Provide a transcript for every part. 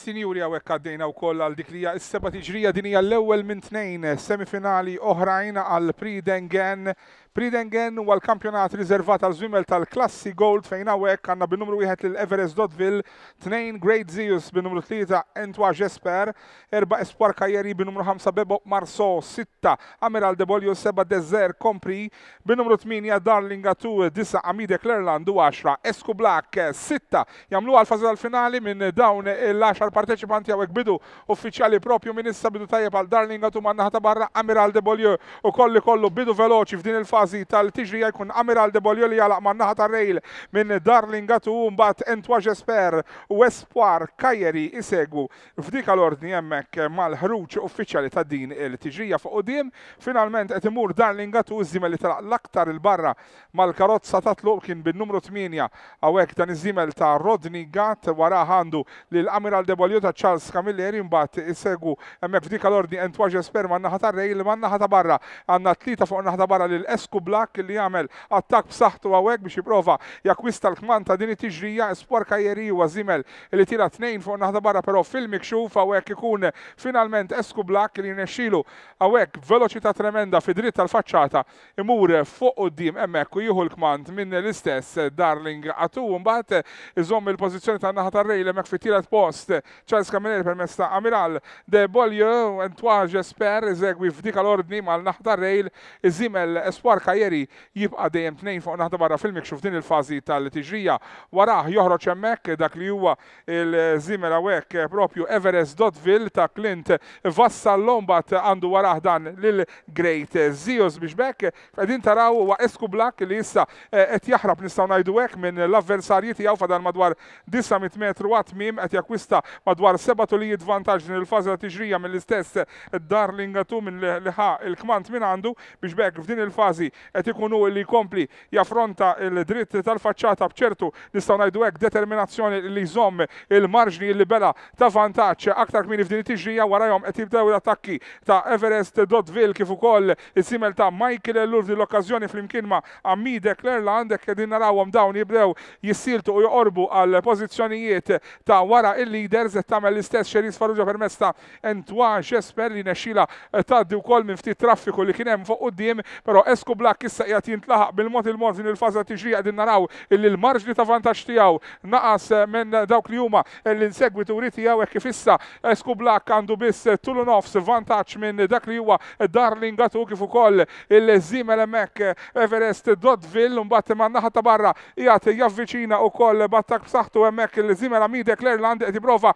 Sinjuri għawek għaddejna u koll għal dikrija s-seba tiġrija dinija l-ewel minn tnejn semifinali oħrajn għal Pridengen Pridengen u l-kampjonat riservat għal żwimel tal-Klassi Gold fejn għawek għanna bin-numru wieħed l Everest Dodville tnejn Great Zeus bin-numru tlieta Entwa Jesper, erba' Espoir Kajeri bin-numru 5 Bebo Marso, sitta Amiral de Bolio, seba' Dezer Compri, bin-numru 8 Darling Atu, disa Amide Clerland u 10 Esku Black, sitta Jamlu għal fażla għal finali minn dawn l 10 partecipanti għawek bidu uffiċjali propju minn issa bidu tajjeb għal Darling Atu manna ħata barra Amiral de Bolio u kolli kollu bidu veloċi f'din il-fa fazi tal-tiġrija jkun Amiral De Boljoli jalaq man naħa tar-rejl minn Darlingatu mbagħad Entwaġ Esper u Espoir Kajeri isegu. f'dik l-ordni hemmhekk mal-ħruġ uffiċjali ta' din il-tiġrija fuq qudiem finalment qed imur Darlingatu iż-żimel li telaq l-aktar il-barra mal-karozza ta' tluq kien bin-numru 8 hawnhekk dan iż-żimel ta' Rodni Gatt wara għandu lil Amiral De Debolio ta' Charles Camilleri mbagħad isegu hemmhekk f'dik l-ordni Entwaġ Esper man naħa tar-rejl man naħa ta' barra għandna tlieta fuq naħa ta' barra lil Espoir Black li jagħmel attak b'saħħtu hawnhekk biex jipprova jakwista l-kman ta' din it-tiġrija sporka kajeri u li tira tnejn fuq naħda barra però filmik xuf hawnhekk ikun finalment esku Black li nexxilu hawnhekk veloċità tremenda fi dritt tal-faċċata imur fuq qudiem hemmhekk u jieħu l kmant minn l-istess Darling Atu mbagħad iżomm il-pożizzjoni tan naħa tar-rej li hemmhekk fit-tielet post Charles Camilleri permezz ta' Amiral de Bolje Antoine Jesper iżegwi f'dik l-ordni mal naħa tar-rejl iżimel Espoir Kajeri jibqa dejjem tnejn fuq naħda barra fil xuf din il-fazi tal-tiġrija. Waraħ joħroġ hemmhekk dak li huwa il-żimer hawnhekk propju Everest Dotville ta' Clint Vassa Lombat għandu waraħ dan lil Great Zios biex bekk qegħdin taraw wa Esku Black li issa eh, qed jaħrab nistgħu ngħidu hekk minn l-avversarji tiegħu fadal madwar 900 metru mim qed jakkwista madwar seba' tulijiet vantaġġ il tal tiġrija mill-istess Darlingatu minn liħa il-kmant minn għandu biex bekk f'din il-fażi qed ikunu li jkompli jaffronta il-dritt tal-faċċata bċertu nistgħu ngħidu hekk determinazzjoni li jżomm il-marġni li bela ta' vantaġġ aktar kmini f'din it-tiġrija warajhom qed jibdew l-attakki ta' Everest Dotville kif ukoll is-simel ta' Michael Ellur din l-okkażjoni flimkien ma' Amidek l għandek qegħdin narawhom dawn jibdew jissiltu u jorbu għal pożizzjonijiet ta' wara il-leaders qed tagħmel l-istess xeris Farrugia permezz ta' Antoine Jesper li nexxila eh, tgħaddi wkoll minn ftit traffiku li kien hemm fuq quddiem, però esku Black issa qiegħed jintlaħaq bil-mod il-mod din il-faża tiġri qegħdin naraw illi l-marġni ta' vantaġġ tiegħu naqas eh, minn dawk li huma l-insegwituri tiegħu hekk kif issa Esku eh, Black għandu biss tullu nofs vantaġġ minn dak li huwa Darling Gatu kif ukoll il-żimel Mek eh, Everest Dodville mbagħad ma' naħa ta' barra qiegħed javviċina wkoll battak b'saħħtu hemmhekk il-żimel Amidek l-Irland qed jipprova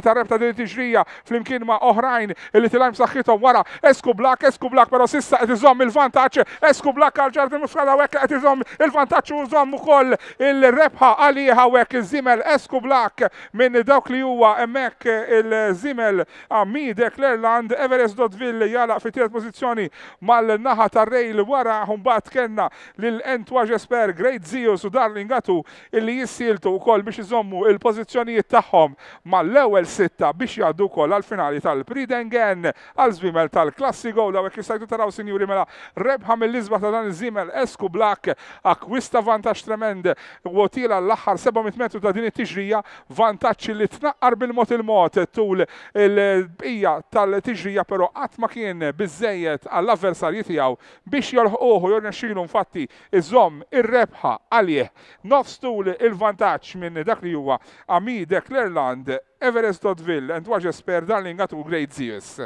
ta' rebta din tiġrija flimkien ma' oħrajn li tilajm saħħithom wara Esku Black, Esku Black, però sissa qed iżomm il-vantaġġ Basescu Black Culture Dimuskala għek għet il-vantaċu użom u koll il-rebħa għalija għek il-zimel Esku Black minn dawk li huwa emmek il-zimel Amide Clerland Everest Dodville jala fit tiet pozizjoni mal-naħa tar-rejl wara humbat kenna lil-Ent Wagesper Great Zeus u Darling Gatu illi jissiltu u koll biex iżommu il-pozizjonijiet tagħhom mal-ewel sitta biex jaddu koll għal-finali tal-Pridengen għal-zvimel tal-Klassigo l-għek jistajtu taraw sinjuri mela rebħa mill l ta' dan iż-żimel Esku Black akwista vantaġġ tremend wotila l-aħħar 700 metru ta' din it-tiġrija vantaġġ li tnaqqar bil-mod il-mod tul il-bqija tal-tiġrija però qatt ma kien biżejjed għall-avversarji tiegħu biex jolħquh u fatti infatti iżomm ir-rebħa għalih nofs tul il-vantaġġ minn dak li huwa Amide Clerland Everest Dotville and Per Darling Gatu Great Zeus.